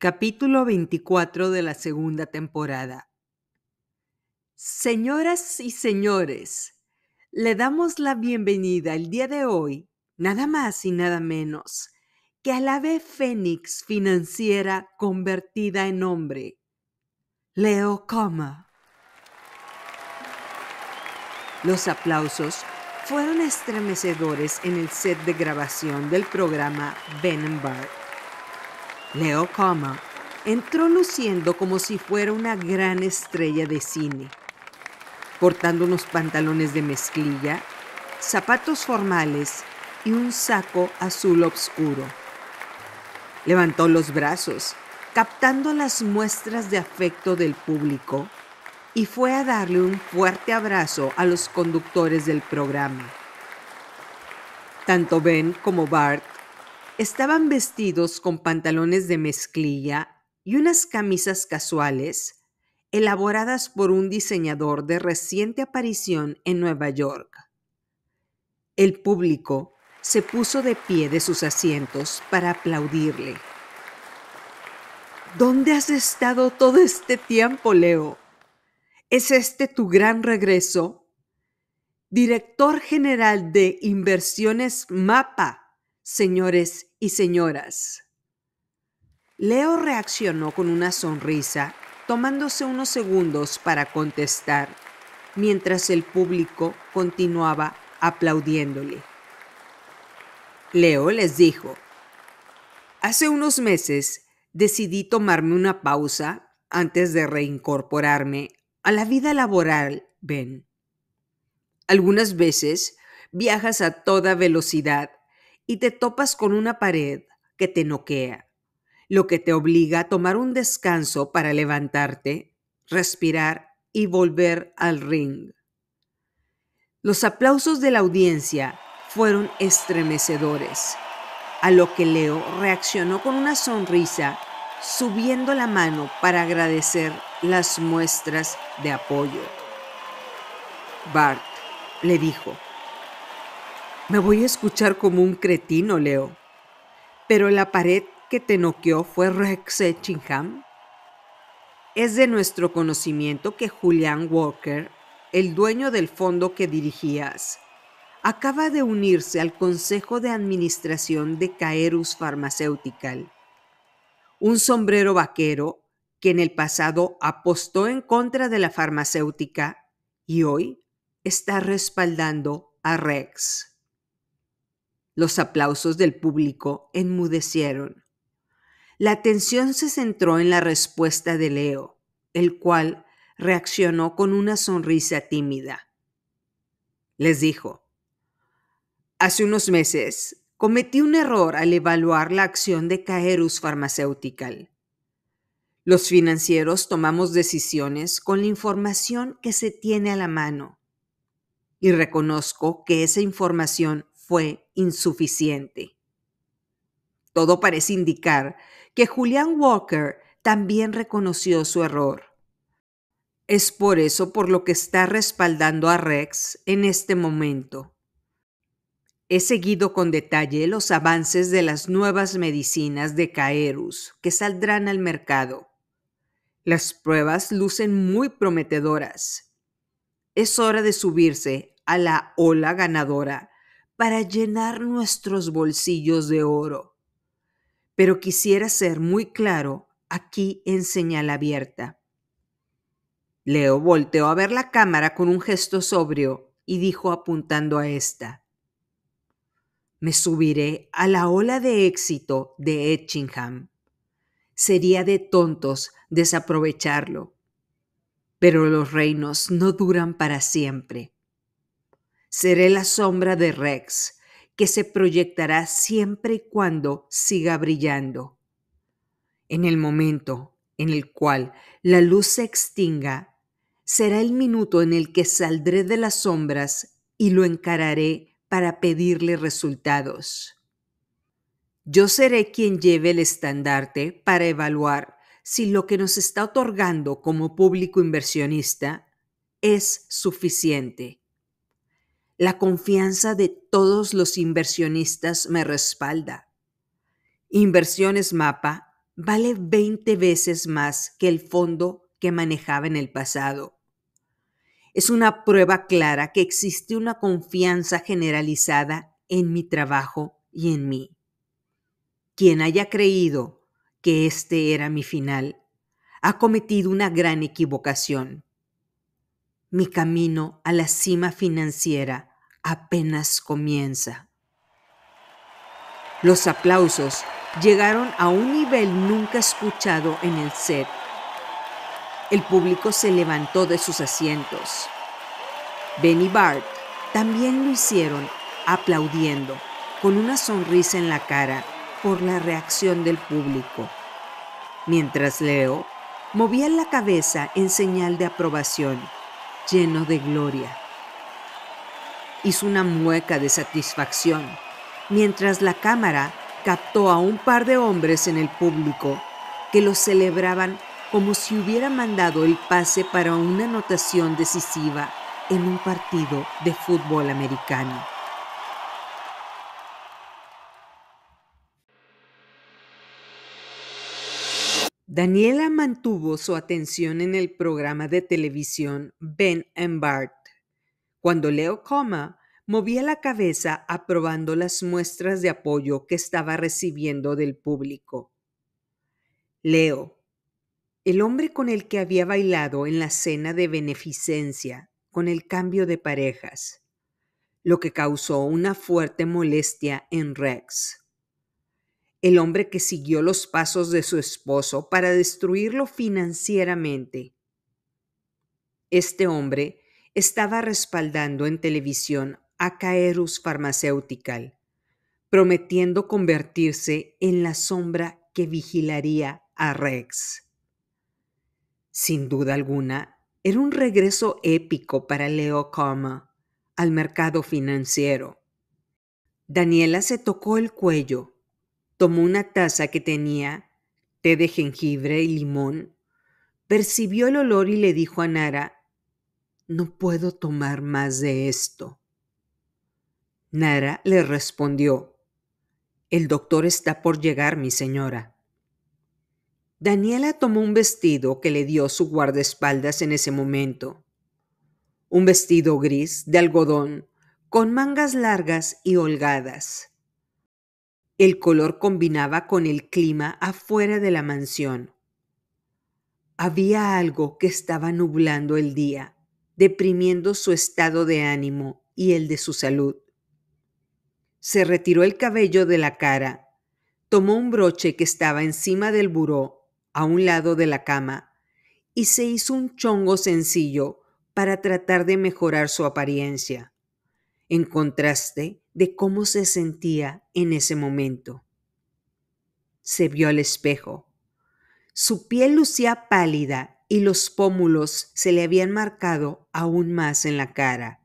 Capítulo 24 de la segunda temporada. Señoras y señores, le damos la bienvenida el día de hoy, nada más y nada menos, que la ave fénix financiera convertida en hombre, Leo Coma. Los aplausos fueron estremecedores en el set de grabación del programa Ben and Leo Kama entró luciendo como si fuera una gran estrella de cine, portando unos pantalones de mezclilla, zapatos formales y un saco azul oscuro. Levantó los brazos, captando las muestras de afecto del público, y fue a darle un fuerte abrazo a los conductores del programa. Tanto Ben como Bart Estaban vestidos con pantalones de mezclilla y unas camisas casuales elaboradas por un diseñador de reciente aparición en Nueva York. El público se puso de pie de sus asientos para aplaudirle. ¿Dónde has estado todo este tiempo, Leo? ¿Es este tu gran regreso? Director General de Inversiones MAPA, señores y señoras. Leo reaccionó con una sonrisa, tomándose unos segundos para contestar, mientras el público continuaba aplaudiéndole. Leo les dijo, Hace unos meses decidí tomarme una pausa antes de reincorporarme a la vida laboral, Ben. Algunas veces viajas a toda velocidad y te topas con una pared que te noquea, lo que te obliga a tomar un descanso para levantarte, respirar y volver al ring. Los aplausos de la audiencia fueron estremecedores, a lo que Leo reaccionó con una sonrisa, subiendo la mano para agradecer las muestras de apoyo. Bart le dijo, me voy a escuchar como un cretino, Leo. Pero la pared que te noqueó fue Rex Chingham. Es de nuestro conocimiento que Julian Walker, el dueño del fondo que dirigías, acaba de unirse al Consejo de Administración de Caerus Pharmaceutical, un sombrero vaquero que en el pasado apostó en contra de la farmacéutica y hoy está respaldando a Rex. Los aplausos del público enmudecieron. La atención se centró en la respuesta de Leo, el cual reaccionó con una sonrisa tímida. Les dijo, Hace unos meses cometí un error al evaluar la acción de Caerus Pharmaceutical. Los financieros tomamos decisiones con la información que se tiene a la mano y reconozco que esa información fue insuficiente. Todo parece indicar que Julian Walker también reconoció su error. Es por eso por lo que está respaldando a Rex en este momento. He seguido con detalle los avances de las nuevas medicinas de Caerus que saldrán al mercado. Las pruebas lucen muy prometedoras. Es hora de subirse a la ola ganadora para llenar nuestros bolsillos de oro. Pero quisiera ser muy claro aquí en señal abierta. Leo volteó a ver la cámara con un gesto sobrio y dijo apuntando a esta: Me subiré a la ola de éxito de Etchingham. Sería de tontos desaprovecharlo. Pero los reinos no duran para siempre. Seré la sombra de Rex, que se proyectará siempre y cuando siga brillando. En el momento en el cual la luz se extinga, será el minuto en el que saldré de las sombras y lo encararé para pedirle resultados. Yo seré quien lleve el estandarte para evaluar si lo que nos está otorgando como público inversionista es suficiente la confianza de todos los inversionistas me respalda. Inversiones Mapa vale 20 veces más que el fondo que manejaba en el pasado. Es una prueba clara que existe una confianza generalizada en mi trabajo y en mí. Quien haya creído que este era mi final ha cometido una gran equivocación. Mi camino a la cima financiera apenas comienza. Los aplausos llegaron a un nivel nunca escuchado en el set. El público se levantó de sus asientos. Ben y Bart también lo hicieron aplaudiendo, con una sonrisa en la cara por la reacción del público. Mientras Leo movía la cabeza en señal de aprobación, lleno de gloria hizo una mueca de satisfacción, mientras la cámara captó a un par de hombres en el público que lo celebraban como si hubiera mandado el pase para una anotación decisiva en un partido de fútbol americano. Daniela mantuvo su atención en el programa de televisión Ben and Bart cuando Leo Coma movía la cabeza aprobando las muestras de apoyo que estaba recibiendo del público. Leo, el hombre con el que había bailado en la cena de beneficencia con el cambio de parejas, lo que causó una fuerte molestia en Rex. El hombre que siguió los pasos de su esposo para destruirlo financieramente. Este hombre estaba respaldando en televisión a Caerus Pharmaceutical, prometiendo convertirse en la sombra que vigilaría a Rex. Sin duda alguna, era un regreso épico para Leo Coma al mercado financiero. Daniela se tocó el cuello, tomó una taza que tenía, té de jengibre y limón, percibió el olor y le dijo a Nara no puedo tomar más de esto. Nara le respondió, El doctor está por llegar, mi señora. Daniela tomó un vestido que le dio su guardaespaldas en ese momento. Un vestido gris de algodón, con mangas largas y holgadas. El color combinaba con el clima afuera de la mansión. Había algo que estaba nublando el día deprimiendo su estado de ánimo y el de su salud. Se retiró el cabello de la cara, tomó un broche que estaba encima del buró, a un lado de la cama, y se hizo un chongo sencillo para tratar de mejorar su apariencia, en contraste de cómo se sentía en ese momento. Se vio al espejo. Su piel lucía pálida y los pómulos se le habían marcado aún más en la cara.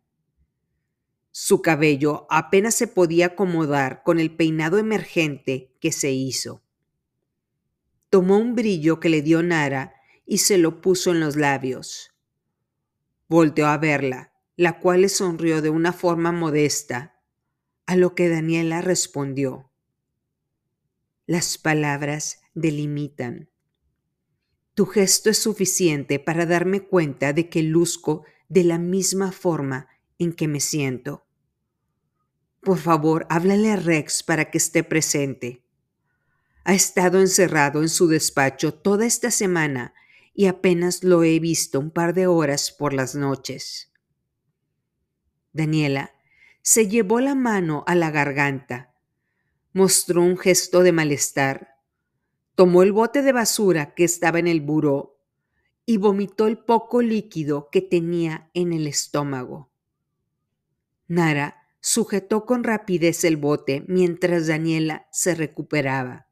Su cabello apenas se podía acomodar con el peinado emergente que se hizo. Tomó un brillo que le dio Nara y se lo puso en los labios. Volteó a verla, la cual le sonrió de una forma modesta, a lo que Daniela respondió. Las palabras delimitan. Tu gesto es suficiente para darme cuenta de que luzco de la misma forma en que me siento. Por favor, háblale a Rex para que esté presente. Ha estado encerrado en su despacho toda esta semana y apenas lo he visto un par de horas por las noches. Daniela se llevó la mano a la garganta, mostró un gesto de malestar Tomó el bote de basura que estaba en el buró y vomitó el poco líquido que tenía en el estómago. Nara sujetó con rapidez el bote mientras Daniela se recuperaba.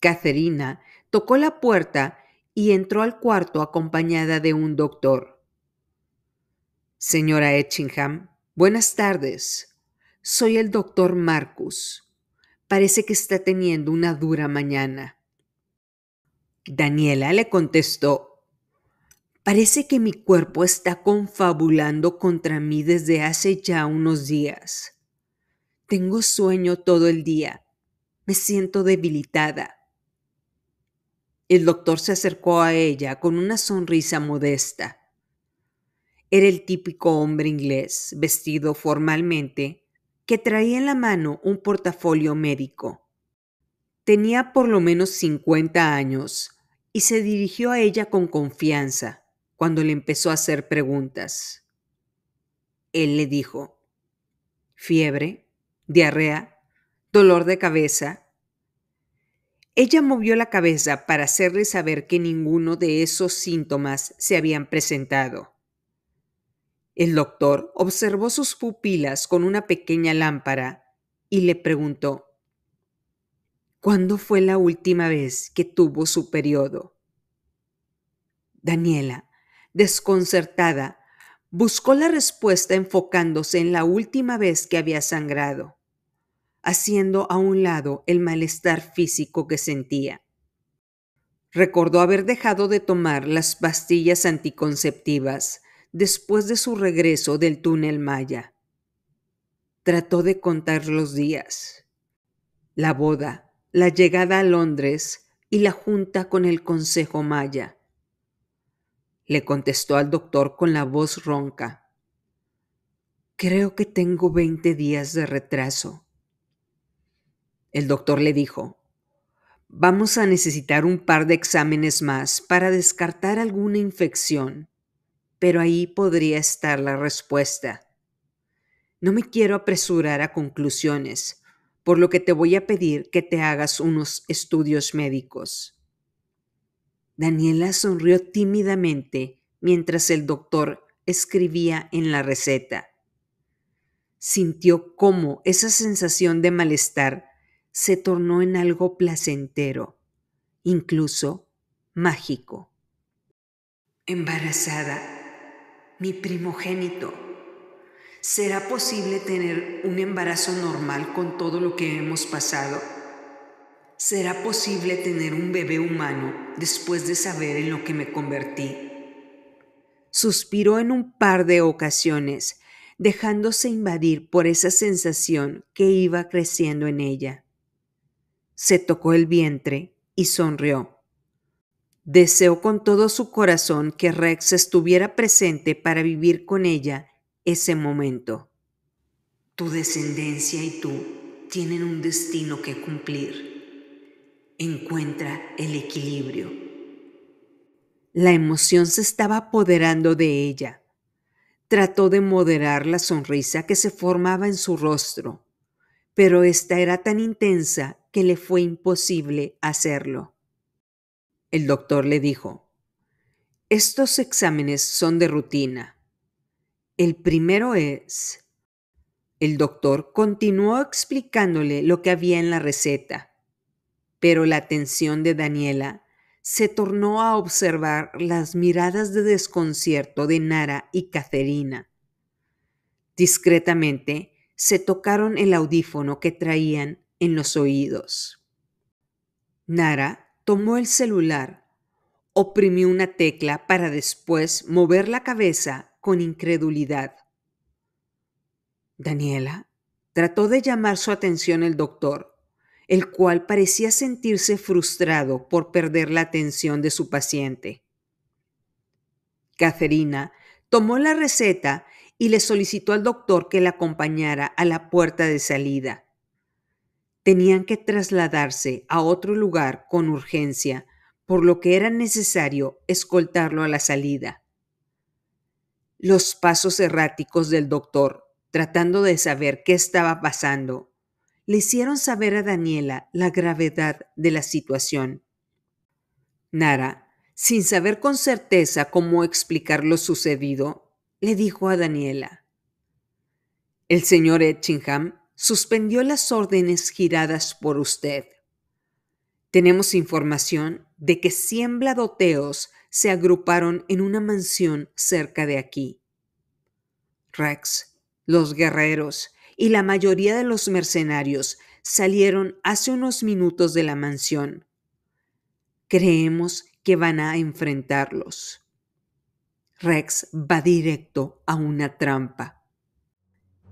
Caterina tocó la puerta y entró al cuarto acompañada de un doctor. Señora Etchingham, buenas tardes. Soy el doctor Marcus. Parece que está teniendo una dura mañana. Daniela le contestó, Parece que mi cuerpo está confabulando contra mí desde hace ya unos días. Tengo sueño todo el día. Me siento debilitada. El doctor se acercó a ella con una sonrisa modesta. Era el típico hombre inglés, vestido formalmente, que traía en la mano un portafolio médico. Tenía por lo menos 50 años y se dirigió a ella con confianza cuando le empezó a hacer preguntas. Él le dijo, fiebre, diarrea, dolor de cabeza. Ella movió la cabeza para hacerle saber que ninguno de esos síntomas se habían presentado. El doctor observó sus pupilas con una pequeña lámpara y le preguntó, ¿Cuándo fue la última vez que tuvo su periodo? Daniela, desconcertada, buscó la respuesta enfocándose en la última vez que había sangrado, haciendo a un lado el malestar físico que sentía. Recordó haber dejado de tomar las pastillas anticonceptivas, después de su regreso del túnel Maya. Trató de contar los días. La boda, la llegada a Londres y la junta con el Consejo Maya. Le contestó al doctor con la voz ronca. Creo que tengo 20 días de retraso. El doctor le dijo, vamos a necesitar un par de exámenes más para descartar alguna infección pero ahí podría estar la respuesta. No me quiero apresurar a conclusiones, por lo que te voy a pedir que te hagas unos estudios médicos. Daniela sonrió tímidamente mientras el doctor escribía en la receta. Sintió cómo esa sensación de malestar se tornó en algo placentero, incluso mágico. Embarazada, mi primogénito. ¿Será posible tener un embarazo normal con todo lo que hemos pasado? ¿Será posible tener un bebé humano después de saber en lo que me convertí? Suspiró en un par de ocasiones, dejándose invadir por esa sensación que iba creciendo en ella. Se tocó el vientre y sonrió. Deseó con todo su corazón que Rex estuviera presente para vivir con ella ese momento. Tu descendencia y tú tienen un destino que cumplir. Encuentra el equilibrio. La emoción se estaba apoderando de ella. Trató de moderar la sonrisa que se formaba en su rostro, pero esta era tan intensa que le fue imposible hacerlo. El doctor le dijo, estos exámenes son de rutina. El primero es... El doctor continuó explicándole lo que había en la receta, pero la atención de Daniela se tornó a observar las miradas de desconcierto de Nara y Caterina. Discretamente se tocaron el audífono que traían en los oídos. Nara tomó el celular, oprimió una tecla para después mover la cabeza con incredulidad. Daniela trató de llamar su atención el doctor, el cual parecía sentirse frustrado por perder la atención de su paciente. Caterina tomó la receta y le solicitó al doctor que la acompañara a la puerta de salida tenían que trasladarse a otro lugar con urgencia, por lo que era necesario escoltarlo a la salida. Los pasos erráticos del doctor, tratando de saber qué estaba pasando, le hicieron saber a Daniela la gravedad de la situación. Nara, sin saber con certeza cómo explicar lo sucedido, le dijo a Daniela, El señor Etchingham suspendió las órdenes giradas por usted. Tenemos información de que 100 bladoteos se agruparon en una mansión cerca de aquí. Rex, los guerreros y la mayoría de los mercenarios salieron hace unos minutos de la mansión. Creemos que van a enfrentarlos. Rex va directo a una trampa.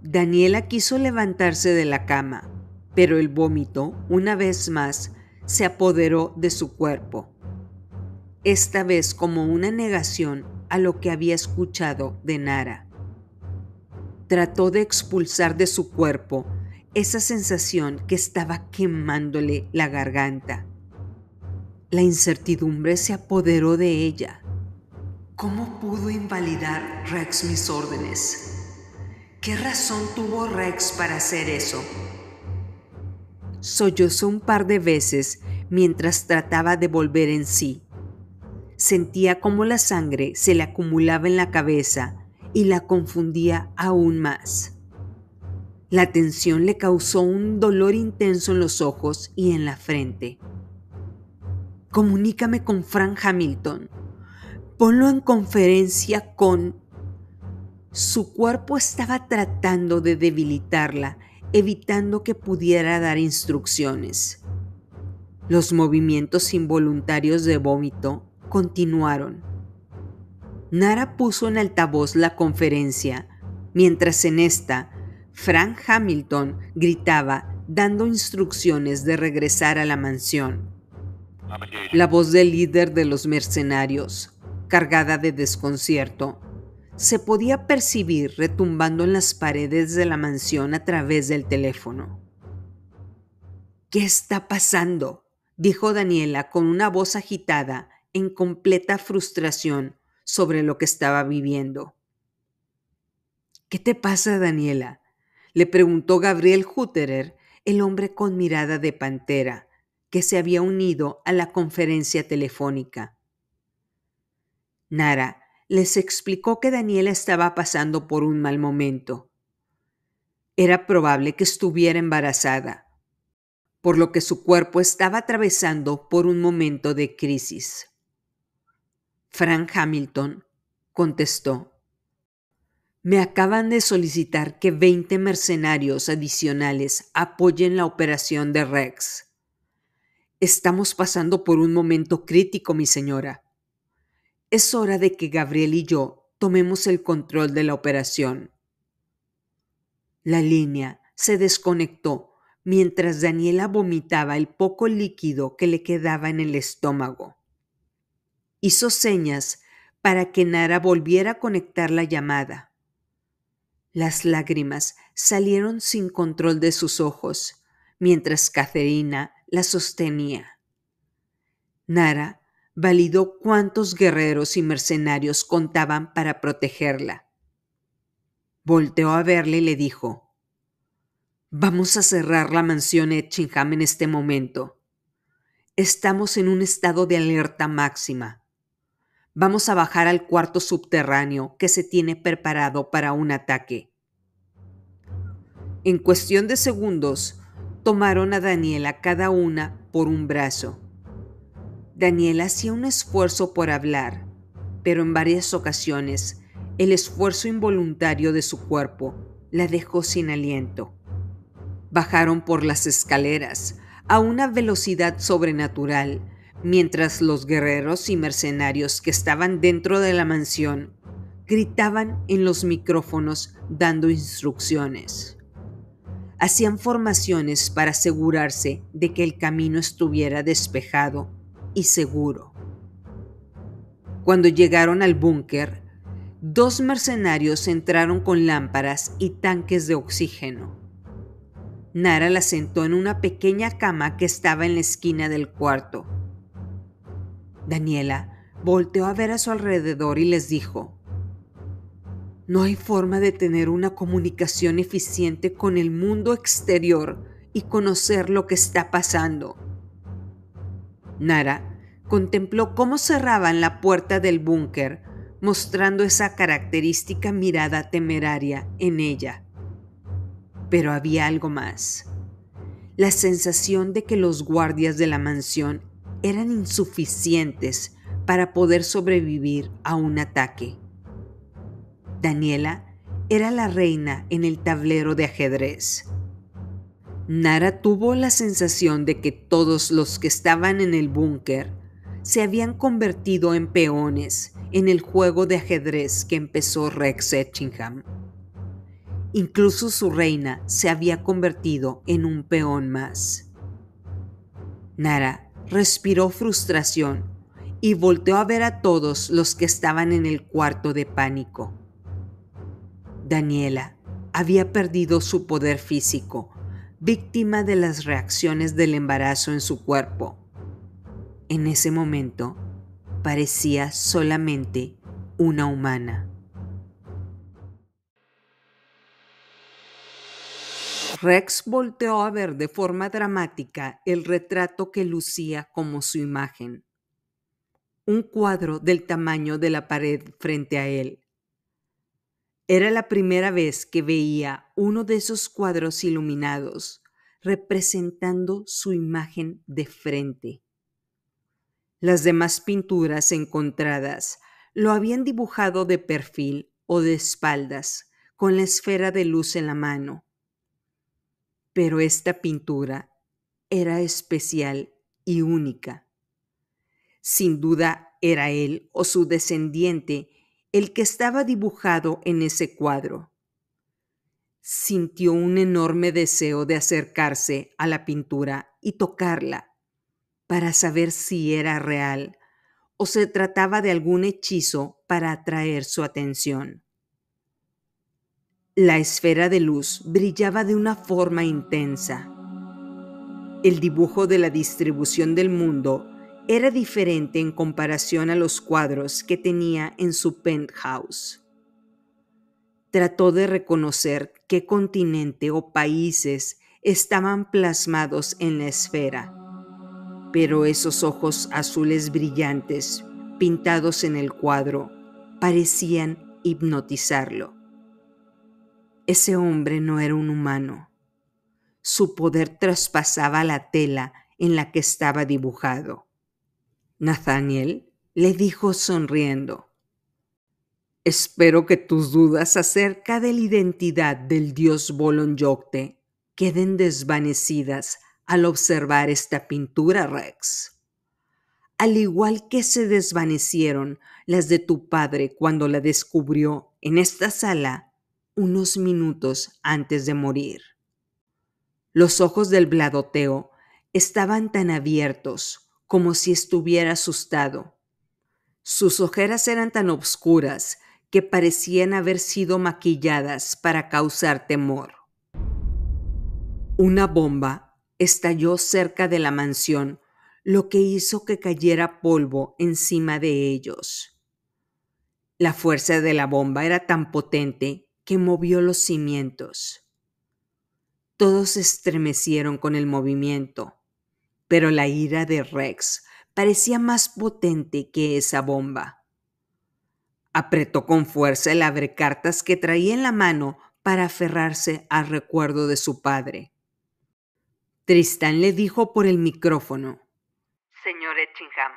Daniela quiso levantarse de la cama, pero el vómito, una vez más, se apoderó de su cuerpo, esta vez como una negación a lo que había escuchado de Nara. Trató de expulsar de su cuerpo esa sensación que estaba quemándole la garganta. La incertidumbre se apoderó de ella. ¿Cómo pudo invalidar Rex mis órdenes? ¿Qué razón tuvo Rex para hacer eso? Sollozó un par de veces mientras trataba de volver en sí. Sentía como la sangre se le acumulaba en la cabeza y la confundía aún más. La tensión le causó un dolor intenso en los ojos y en la frente. Comunícame con Frank Hamilton. Ponlo en conferencia con su cuerpo estaba tratando de debilitarla, evitando que pudiera dar instrucciones. Los movimientos involuntarios de vómito continuaron. Nara puso en altavoz la conferencia, mientras en esta, Frank Hamilton gritaba dando instrucciones de regresar a la mansión. La voz del líder de los mercenarios, cargada de desconcierto, se podía percibir retumbando en las paredes de la mansión a través del teléfono. ¿Qué está pasando? dijo Daniela con una voz agitada, en completa frustración sobre lo que estaba viviendo. ¿Qué te pasa, Daniela? le preguntó Gabriel Hutterer, el hombre con mirada de pantera, que se había unido a la conferencia telefónica. Nara, les explicó que Daniela estaba pasando por un mal momento. Era probable que estuviera embarazada, por lo que su cuerpo estaba atravesando por un momento de crisis. Frank Hamilton contestó, Me acaban de solicitar que 20 mercenarios adicionales apoyen la operación de Rex. Estamos pasando por un momento crítico, mi señora. Es hora de que Gabriel y yo tomemos el control de la operación. La línea se desconectó mientras Daniela vomitaba el poco líquido que le quedaba en el estómago. Hizo señas para que Nara volviera a conectar la llamada. Las lágrimas salieron sin control de sus ojos, mientras Caterina la sostenía. Nara validó cuántos guerreros y mercenarios contaban para protegerla. Volteó a verle y le dijo, Vamos a cerrar la mansión Etchingham en este momento. Estamos en un estado de alerta máxima. Vamos a bajar al cuarto subterráneo que se tiene preparado para un ataque. En cuestión de segundos, tomaron a Daniela cada una por un brazo Daniel hacía un esfuerzo por hablar, pero en varias ocasiones el esfuerzo involuntario de su cuerpo la dejó sin aliento. Bajaron por las escaleras a una velocidad sobrenatural, mientras los guerreros y mercenarios que estaban dentro de la mansión gritaban en los micrófonos dando instrucciones. Hacían formaciones para asegurarse de que el camino estuviera despejado y seguro. Cuando llegaron al búnker, dos mercenarios entraron con lámparas y tanques de oxígeno. Nara la sentó en una pequeña cama que estaba en la esquina del cuarto. Daniela volteó a ver a su alrededor y les dijo, No hay forma de tener una comunicación eficiente con el mundo exterior y conocer lo que está pasando. Nara contempló cómo cerraban la puerta del búnker, mostrando esa característica mirada temeraria en ella. Pero había algo más. La sensación de que los guardias de la mansión eran insuficientes para poder sobrevivir a un ataque. Daniela era la reina en el tablero de ajedrez Nara tuvo la sensación de que todos los que estaban en el búnker se habían convertido en peones en el juego de ajedrez que empezó Rex Etchingham. Incluso su reina se había convertido en un peón más. Nara respiró frustración y volteó a ver a todos los que estaban en el cuarto de pánico. Daniela había perdido su poder físico víctima de las reacciones del embarazo en su cuerpo. En ese momento, parecía solamente una humana. Rex volteó a ver de forma dramática el retrato que lucía como su imagen. Un cuadro del tamaño de la pared frente a él. Era la primera vez que veía uno de esos cuadros iluminados representando su imagen de frente. Las demás pinturas encontradas lo habían dibujado de perfil o de espaldas, con la esfera de luz en la mano. Pero esta pintura era especial y única. Sin duda era él o su descendiente el que estaba dibujado en ese cuadro. Sintió un enorme deseo de acercarse a la pintura y tocarla, para saber si era real o se trataba de algún hechizo para atraer su atención. La esfera de luz brillaba de una forma intensa. El dibujo de la distribución del mundo era diferente en comparación a los cuadros que tenía en su penthouse. Trató de reconocer qué continente o países estaban plasmados en la esfera, pero esos ojos azules brillantes pintados en el cuadro parecían hipnotizarlo. Ese hombre no era un humano. Su poder traspasaba la tela en la que estaba dibujado. Nathaniel le dijo sonriendo. Espero que tus dudas acerca de la identidad del dios Bolon queden desvanecidas al observar esta pintura, Rex. Al igual que se desvanecieron las de tu padre cuando la descubrió en esta sala unos minutos antes de morir. Los ojos del bladoteo estaban tan abiertos como si estuviera asustado. Sus ojeras eran tan obscuras que parecían haber sido maquilladas para causar temor. Una bomba estalló cerca de la mansión, lo que hizo que cayera polvo encima de ellos. La fuerza de la bomba era tan potente que movió los cimientos. Todos se estremecieron con el movimiento pero la ira de Rex parecía más potente que esa bomba. Apretó con fuerza el abrecartas que traía en la mano para aferrarse al recuerdo de su padre. Tristán le dijo por el micrófono: Señor Etchingham,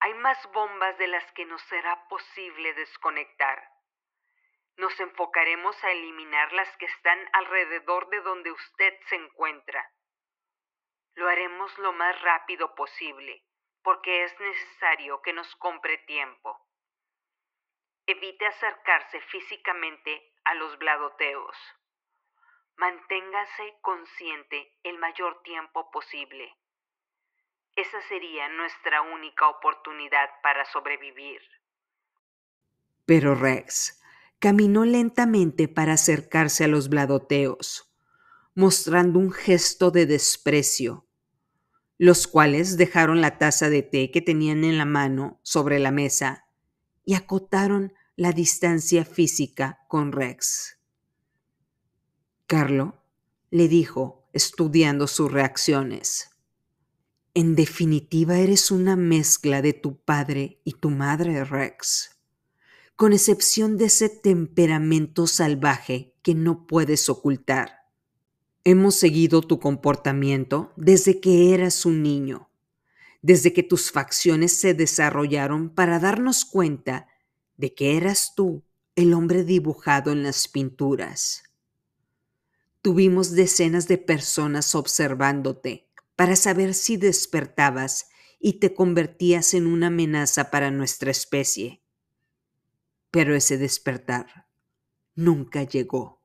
hay más bombas de las que nos será posible desconectar. Nos enfocaremos a eliminar las que están alrededor de donde usted se encuentra. Lo haremos lo más rápido posible, porque es necesario que nos compre tiempo. Evite acercarse físicamente a los bladoteos. Manténgase consciente el mayor tiempo posible. Esa sería nuestra única oportunidad para sobrevivir. Pero Rex caminó lentamente para acercarse a los bladoteos mostrando un gesto de desprecio, los cuales dejaron la taza de té que tenían en la mano sobre la mesa y acotaron la distancia física con Rex. Carlo le dijo, estudiando sus reacciones. En definitiva, eres una mezcla de tu padre y tu madre, Rex, con excepción de ese temperamento salvaje que no puedes ocultar. Hemos seguido tu comportamiento desde que eras un niño, desde que tus facciones se desarrollaron para darnos cuenta de que eras tú el hombre dibujado en las pinturas. Tuvimos decenas de personas observándote para saber si despertabas y te convertías en una amenaza para nuestra especie. Pero ese despertar nunca llegó.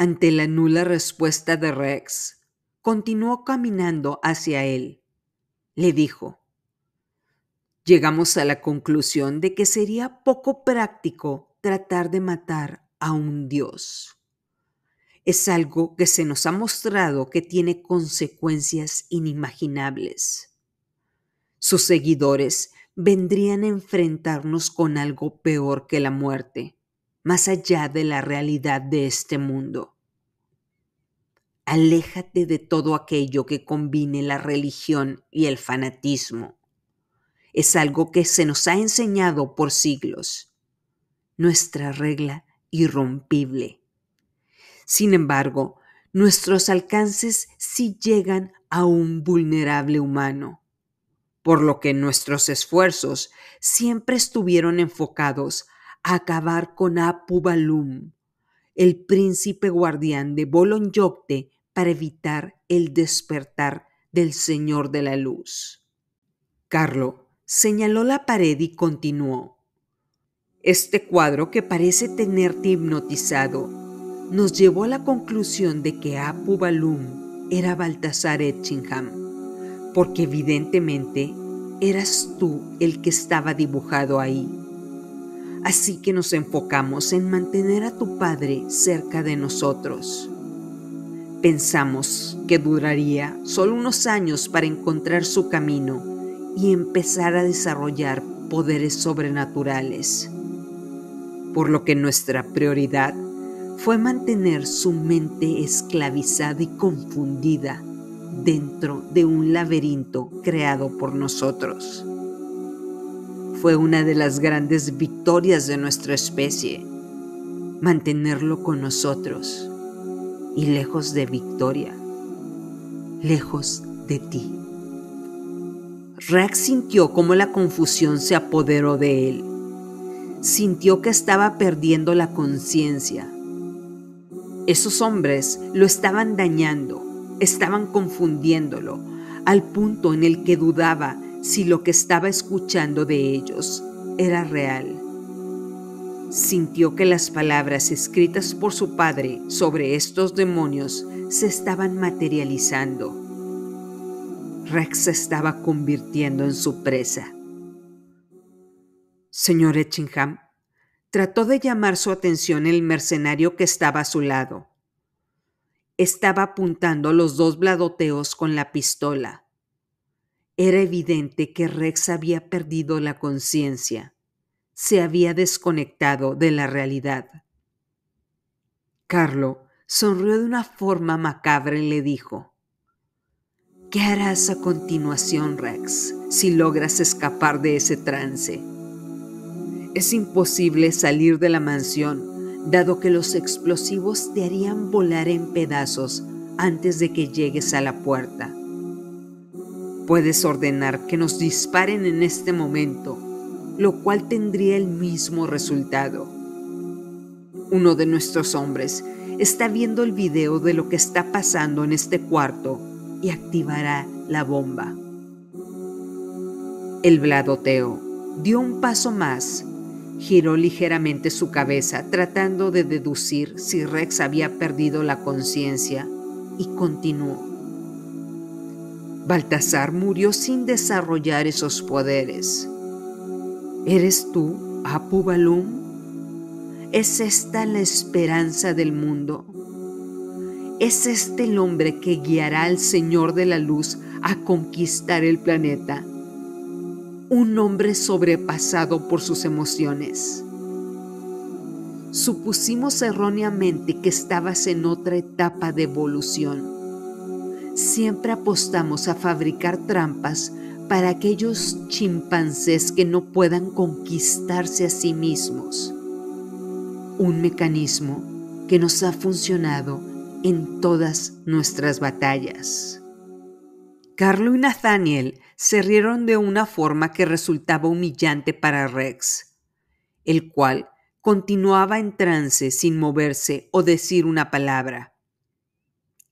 Ante la nula respuesta de Rex, continuó caminando hacia él. Le dijo, Llegamos a la conclusión de que sería poco práctico tratar de matar a un dios. Es algo que se nos ha mostrado que tiene consecuencias inimaginables. Sus seguidores vendrían a enfrentarnos con algo peor que la muerte más allá de la realidad de este mundo. Aléjate de todo aquello que combine la religión y el fanatismo. Es algo que se nos ha enseñado por siglos. Nuestra regla irrompible. Sin embargo, nuestros alcances sí llegan a un vulnerable humano, por lo que nuestros esfuerzos siempre estuvieron enfocados acabar con Apu Balum, el príncipe guardián de Bolon para evitar el despertar del Señor de la Luz. Carlo señaló la pared y continuó. Este cuadro que parece tenerte hipnotizado nos llevó a la conclusión de que Apu Balum era Baltasar Etchingham, porque evidentemente eras tú el que estaba dibujado ahí Así que nos enfocamos en mantener a tu Padre cerca de nosotros. Pensamos que duraría solo unos años para encontrar su camino y empezar a desarrollar poderes sobrenaturales, por lo que nuestra prioridad fue mantener su mente esclavizada y confundida dentro de un laberinto creado por nosotros fue una de las grandes victorias de nuestra especie, mantenerlo con nosotros y lejos de victoria, lejos de ti. Rex sintió cómo la confusión se apoderó de él. Sintió que estaba perdiendo la conciencia. Esos hombres lo estaban dañando, estaban confundiéndolo, al punto en el que dudaba si lo que estaba escuchando de ellos era real. Sintió que las palabras escritas por su padre sobre estos demonios se estaban materializando. Rex se estaba convirtiendo en su presa. Señor Etchingham, trató de llamar su atención el mercenario que estaba a su lado. Estaba apuntando los dos bladoteos con la pistola era evidente que Rex había perdido la conciencia, se había desconectado de la realidad. Carlo sonrió de una forma macabra y le dijo, ¿Qué harás a continuación, Rex, si logras escapar de ese trance? Es imposible salir de la mansión, dado que los explosivos te harían volar en pedazos antes de que llegues a la puerta. Puedes ordenar que nos disparen en este momento, lo cual tendría el mismo resultado. Uno de nuestros hombres está viendo el video de lo que está pasando en este cuarto y activará la bomba. El bladoteo dio un paso más, giró ligeramente su cabeza tratando de deducir si Rex había perdido la conciencia y continuó. Baltasar murió sin desarrollar esos poderes. ¿Eres tú, Apu Balum? ¿Es esta la esperanza del mundo? ¿Es este el hombre que guiará al Señor de la Luz a conquistar el planeta? Un hombre sobrepasado por sus emociones. Supusimos erróneamente que estabas en otra etapa de evolución siempre apostamos a fabricar trampas para aquellos chimpancés que no puedan conquistarse a sí mismos. Un mecanismo que nos ha funcionado en todas nuestras batallas. Carlo y Nathaniel se rieron de una forma que resultaba humillante para Rex, el cual continuaba en trance sin moverse o decir una palabra.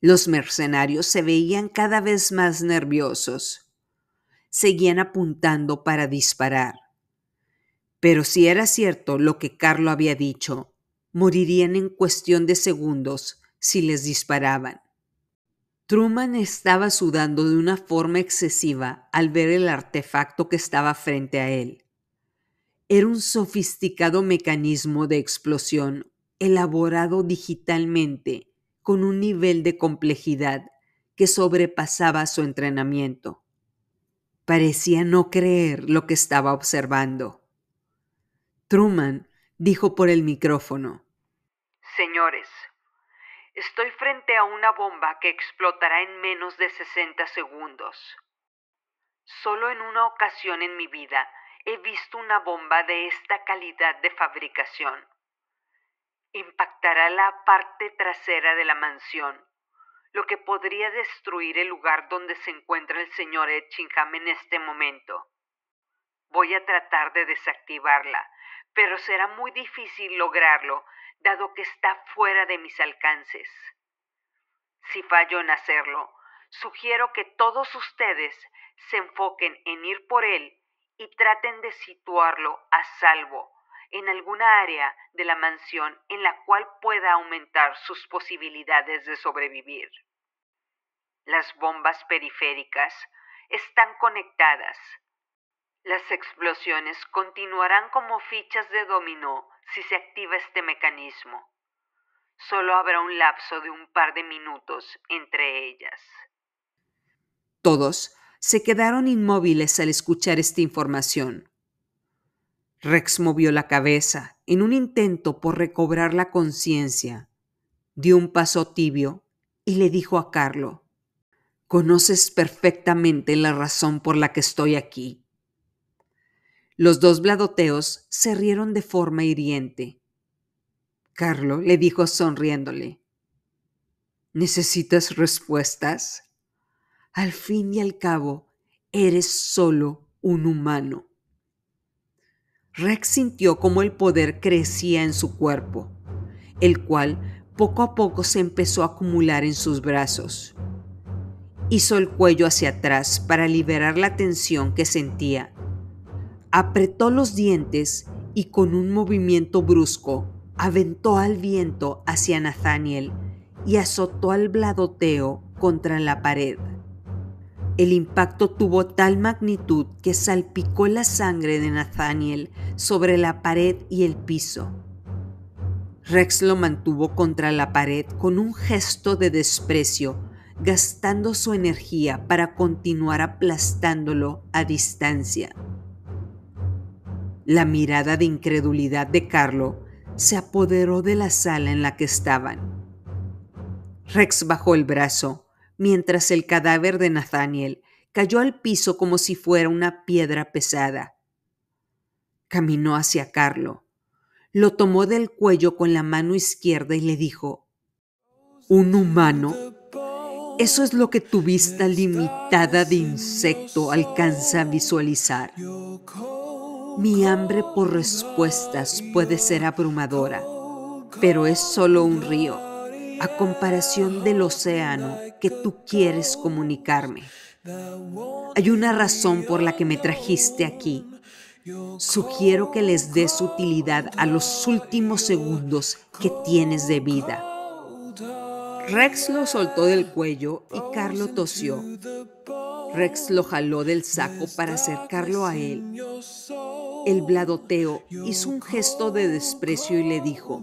Los mercenarios se veían cada vez más nerviosos. Seguían apuntando para disparar. Pero si era cierto lo que Carlo había dicho, morirían en cuestión de segundos si les disparaban. Truman estaba sudando de una forma excesiva al ver el artefacto que estaba frente a él. Era un sofisticado mecanismo de explosión elaborado digitalmente con un nivel de complejidad que sobrepasaba su entrenamiento. Parecía no creer lo que estaba observando. Truman dijo por el micrófono, Señores, estoy frente a una bomba que explotará en menos de 60 segundos. Solo en una ocasión en mi vida he visto una bomba de esta calidad de fabricación impactará la parte trasera de la mansión, lo que podría destruir el lugar donde se encuentra el señor Etchingham en este momento. Voy a tratar de desactivarla, pero será muy difícil lograrlo, dado que está fuera de mis alcances. Si fallo en hacerlo, sugiero que todos ustedes se enfoquen en ir por él y traten de situarlo a salvo en alguna área de la mansión en la cual pueda aumentar sus posibilidades de sobrevivir. Las bombas periféricas están conectadas. Las explosiones continuarán como fichas de dominó si se activa este mecanismo. Solo habrá un lapso de un par de minutos entre ellas. Todos se quedaron inmóviles al escuchar esta información. Rex movió la cabeza en un intento por recobrar la conciencia. Dio un paso tibio y le dijo a Carlo, Conoces perfectamente la razón por la que estoy aquí. Los dos bladoteos se rieron de forma hiriente. Carlo le dijo sonriéndole, ¿Necesitas respuestas? Al fin y al cabo, eres solo un humano. Rex sintió como el poder crecía en su cuerpo, el cual poco a poco se empezó a acumular en sus brazos. Hizo el cuello hacia atrás para liberar la tensión que sentía. Apretó los dientes y con un movimiento brusco aventó al viento hacia Nathaniel y azotó al bladoteo contra la pared. El impacto tuvo tal magnitud que salpicó la sangre de Nathaniel sobre la pared y el piso. Rex lo mantuvo contra la pared con un gesto de desprecio, gastando su energía para continuar aplastándolo a distancia. La mirada de incredulidad de Carlo se apoderó de la sala en la que estaban. Rex bajó el brazo mientras el cadáver de Nathaniel cayó al piso como si fuera una piedra pesada. Caminó hacia Carlo, lo tomó del cuello con la mano izquierda y le dijo, ¿Un humano? Eso es lo que tu vista limitada de insecto alcanza a visualizar. Mi hambre por respuestas puede ser abrumadora, pero es solo un río a comparación del océano que tú quieres comunicarme. Hay una razón por la que me trajiste aquí. Sugiero que les des utilidad a los últimos segundos que tienes de vida. Rex lo soltó del cuello y Carlo tosió. Rex lo jaló del saco para acercarlo a él. El bladoteo hizo un gesto de desprecio y le dijo,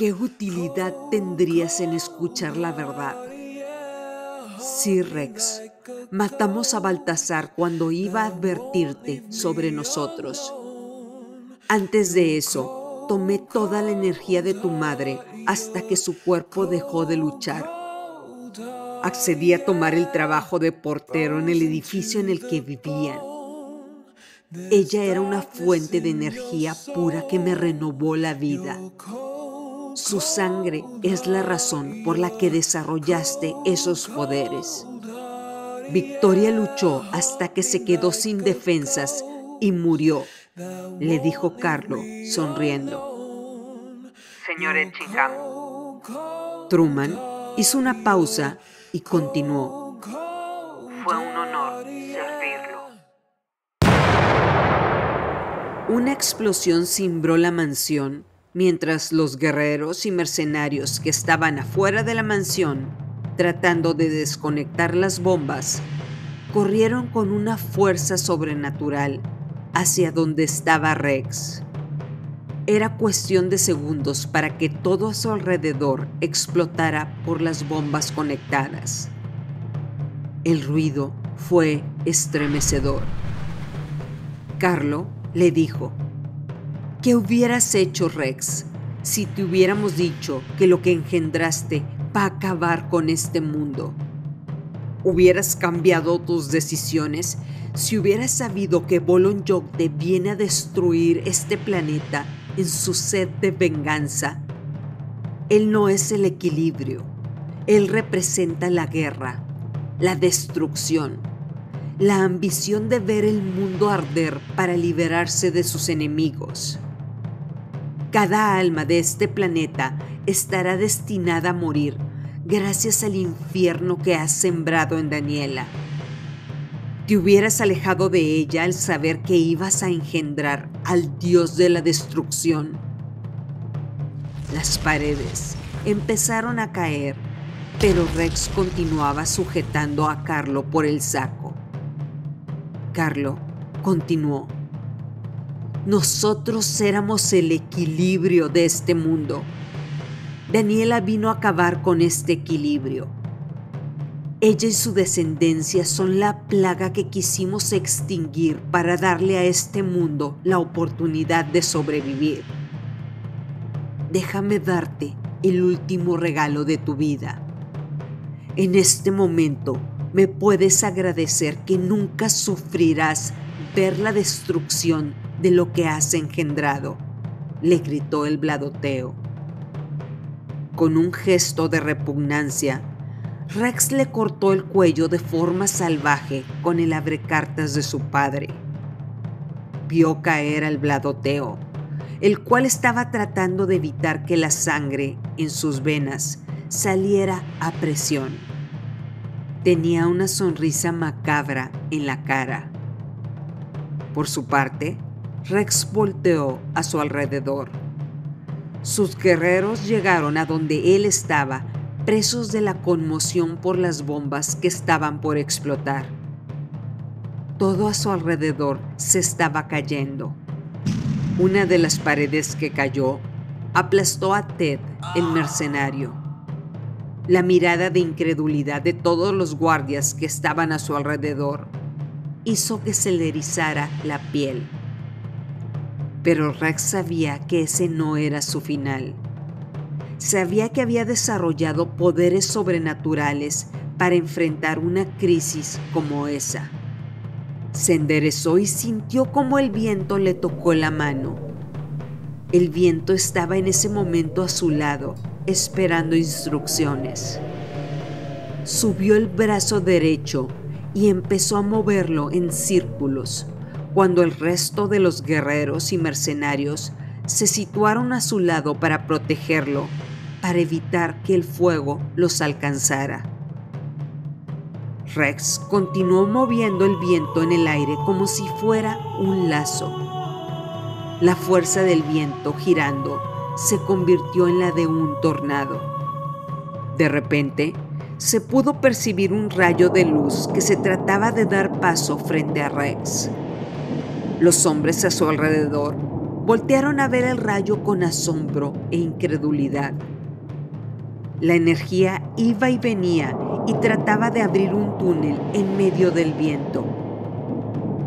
¿Qué utilidad tendrías en escuchar la verdad? Sí, Rex, matamos a Baltasar cuando iba a advertirte sobre nosotros. Antes de eso, tomé toda la energía de tu madre hasta que su cuerpo dejó de luchar. Accedí a tomar el trabajo de portero en el edificio en el que vivían. Ella era una fuente de energía pura que me renovó la vida. Su sangre es la razón por la que desarrollaste esos poderes. Victoria luchó hasta que se quedó sin defensas y murió, le dijo Carlo, sonriendo. Señor Etchingham. Truman hizo una pausa y continuó. Fue un honor servirlo. Una explosión cimbró la mansión mientras los guerreros y mercenarios que estaban afuera de la mansión, tratando de desconectar las bombas, corrieron con una fuerza sobrenatural hacia donde estaba Rex. Era cuestión de segundos para que todo a su alrededor explotara por las bombas conectadas. El ruido fue estremecedor. Carlo le dijo, ¿Qué hubieras hecho, Rex, si te hubiéramos dicho que lo que engendraste va a acabar con este mundo? ¿Hubieras cambiado tus decisiones si hubieras sabido que Bolon te viene a destruir este planeta en su sed de venganza? Él no es el equilibrio. Él representa la guerra, la destrucción, la ambición de ver el mundo arder para liberarse de sus enemigos. Cada alma de este planeta estará destinada a morir gracias al infierno que has sembrado en Daniela. Te hubieras alejado de ella al saber que ibas a engendrar al dios de la destrucción. Las paredes empezaron a caer, pero Rex continuaba sujetando a Carlo por el saco. Carlo continuó nosotros éramos el equilibrio de este mundo. Daniela vino a acabar con este equilibrio. Ella y su descendencia son la plaga que quisimos extinguir para darle a este mundo la oportunidad de sobrevivir. Déjame darte el último regalo de tu vida. En este momento me puedes agradecer que nunca sufrirás ver la destrucción de lo que has engendrado, le gritó el bladoteo. Con un gesto de repugnancia, Rex le cortó el cuello de forma salvaje con el abrecartas de su padre. Vio caer al bladoteo, el cual estaba tratando de evitar que la sangre en sus venas saliera a presión. Tenía una sonrisa macabra en la cara. Por su parte, Rex volteó a su alrededor. Sus guerreros llegaron a donde él estaba, presos de la conmoción por las bombas que estaban por explotar. Todo a su alrededor se estaba cayendo. Una de las paredes que cayó aplastó a Ted, el mercenario. La mirada de incredulidad de todos los guardias que estaban a su alrededor hizo que se le erizara la piel. Pero Rax sabía que ese no era su final. Sabía que había desarrollado poderes sobrenaturales para enfrentar una crisis como esa. Se enderezó y sintió como el viento le tocó la mano. El viento estaba en ese momento a su lado, esperando instrucciones. Subió el brazo derecho y empezó a moverlo en círculos cuando el resto de los guerreros y mercenarios se situaron a su lado para protegerlo, para evitar que el fuego los alcanzara. Rex continuó moviendo el viento en el aire como si fuera un lazo. La fuerza del viento girando se convirtió en la de un tornado. De repente, se pudo percibir un rayo de luz que se trataba de dar paso frente a Rex. Los hombres a su alrededor voltearon a ver el rayo con asombro e incredulidad. La energía iba y venía y trataba de abrir un túnel en medio del viento.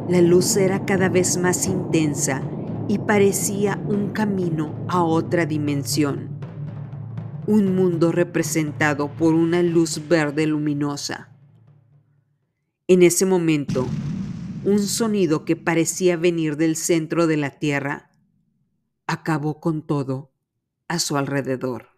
La luz era cada vez más intensa y parecía un camino a otra dimensión. Un mundo representado por una luz verde luminosa. En ese momento, un sonido que parecía venir del centro de la tierra acabó con todo a su alrededor.